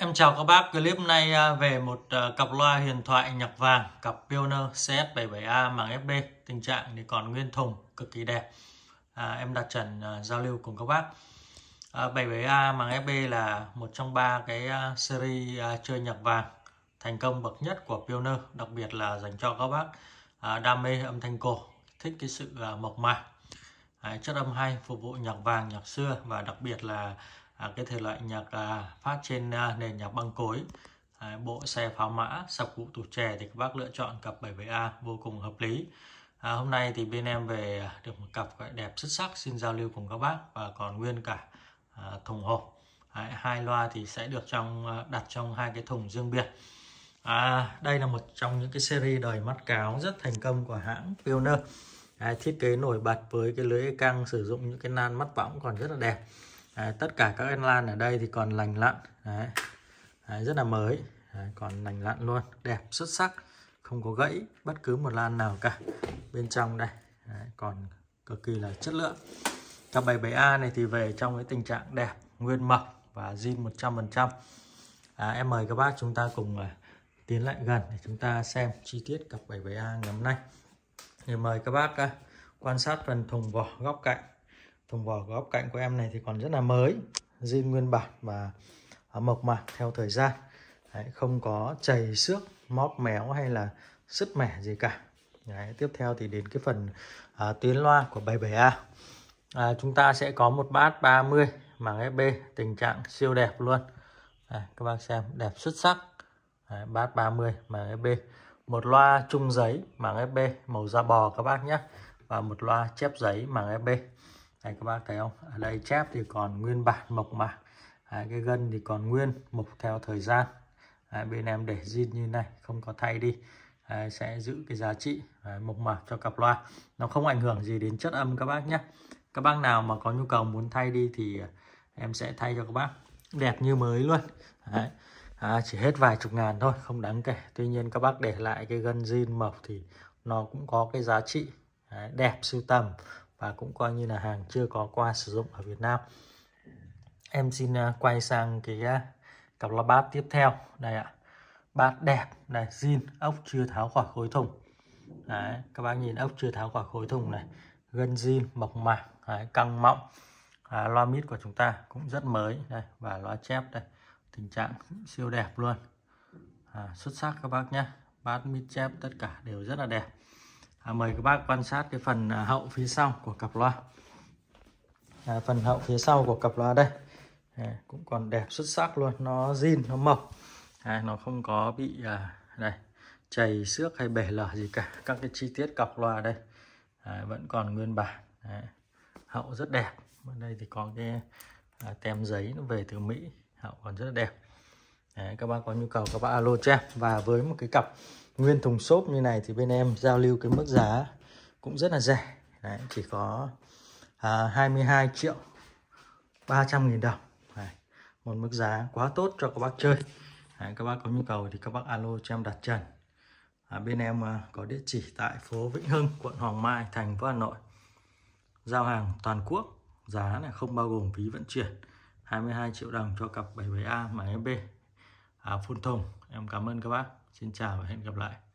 Em chào các bác, clip này à, về một à, cặp loa huyền thoại nhạc vàng, cặp Pioneer CS77A màng FB, tình trạng thì còn nguyên thùng, cực kỳ đẹp. À, em đặt trần à, giao lưu cùng các bác. À, 77A màng FB là một trong ba cái series chơi nhạc vàng thành công bậc nhất của Pioneer, đặc biệt là dành cho các bác đam mê âm thanh cổ, thích cái sự mộc mạc. À, chất âm hay phục vụ nhạc vàng, nhạc xưa và đặc biệt là à, cái thể loại nhạc à, phát trên à, nền nhạc băng cối à, bộ xe pháo mã sập cụ tủ chè thì các bác lựa chọn cặp 77A vô cùng hợp lý à, hôm nay thì bên em về à, được một cặp gọi đẹp xuất sắc xin giao lưu cùng các bác và còn nguyên cả à, thùng hộp à, hai loa thì sẽ được trong à, đặt trong hai cái thùng riêng biệt à, đây là một trong những cái series đời mắt cáo rất thành công của hãng Pioneer à, thiết kế nổi bật với cái lưới căng sử dụng những cái nan mắt võng còn rất là đẹp Đấy, à, tất cả các en lan ở đây thì còn lành lặn Đấy. Đấy, rất là mới Đấy, còn lành lặn luôn đẹp xuất sắc không có gãy bất cứ một lan nào cả bên trong đây Đấy, còn cực kỳ là chất lượng cặp 77A này thì về trong cái tình trạng đẹp nguyên mộc và zin 100% à, em mời các bác chúng ta cùng uh, tiến lại gần để chúng ta xem chi tiết cặp 77A ngày hôm nay thì mời các bác uh, quan sát phần thùng vỏ góc cạnh thùng vỏ của góc cạnh của em này thì còn rất là mới zin nguyên bản và mộc mạc theo thời gian Đấy, không có chảy xước móp méo hay là sứt mẻ gì cả Đấy, tiếp theo thì đến cái phần à, tuyến loa của 77A à, chúng ta sẽ có một bát 30 màng FB tình trạng siêu đẹp luôn Đấy, các bác xem đẹp xuất sắc Đấy, bát 30 màng FB một loa chung giấy màng FB màu da bò các bác nhé và một loa chép giấy màng FB đây các bác thấy không? Ở đây chép thì còn nguyên bản mộc mạc. Đấy, cái gân thì còn nguyên mục theo thời gian. Đấy, bên em để zin như này, không có thay đi. Đấy, sẽ giữ cái giá trị đấy, mộc mạc cho cặp loa. Nó không ảnh hưởng gì đến chất âm các bác nhé. Các bác nào mà có nhu cầu muốn thay đi thì à, em sẽ thay cho các bác. Đẹp như mới luôn. Đấy. À, chỉ hết vài chục ngàn thôi, không đáng kể. Tuy nhiên các bác để lại cái gân zin mộc thì nó cũng có cái giá trị đấy, đẹp sưu tầm và cũng coi như là hàng chưa có qua sử dụng ở Việt Nam em xin à, quay sang cái à, cặp loa bát tiếp theo đây ạ bát đẹp này zin ốc chưa tháo khỏi khối thùng đấy, các bác nhìn ốc chưa tháo khỏi khối thùng này gân zin mộc mạc đấy, căng mọng à, loa mít của chúng ta cũng rất mới đây và loa chép đây tình trạng siêu đẹp luôn à, xuất sắc các bác nhé bát mít chép tất cả đều rất là đẹp À, mời các bác quan sát cái phần à, hậu phía sau của cặp loa à, phần hậu phía sau của cặp loa đây à, cũng còn đẹp xuất sắc luôn nó zin nó mộc à, nó không có bị à, đây chảy xước hay bể lở gì cả các cái chi tiết cặp loa đây à, vẫn còn nguyên bản à, hậu rất đẹp Bên đây thì có cái à, tem giấy nó về từ Mỹ hậu còn rất là đẹp Đấy, các bạn có nhu cầu các bạn alo cho em và với một cái cặp nguyên thùng xốp như này thì bên em giao lưu cái mức giá cũng rất là rẻ Đấy, chỉ có à, 22 triệu 300 nghìn đồng Đấy, một mức giá quá tốt cho các bác chơi Đấy, các bác có nhu cầu thì các bác alo cho em đặt trần à, bên em à, có địa chỉ tại phố Vĩnh Hưng quận Hoàng Mai thành phố Hà Nội giao hàng toàn quốc giá là không bao gồm phí vận chuyển 22 triệu đồng cho cặp 77A mà MB phun thông em cảm ơn các bác xin chào và hẹn gặp lại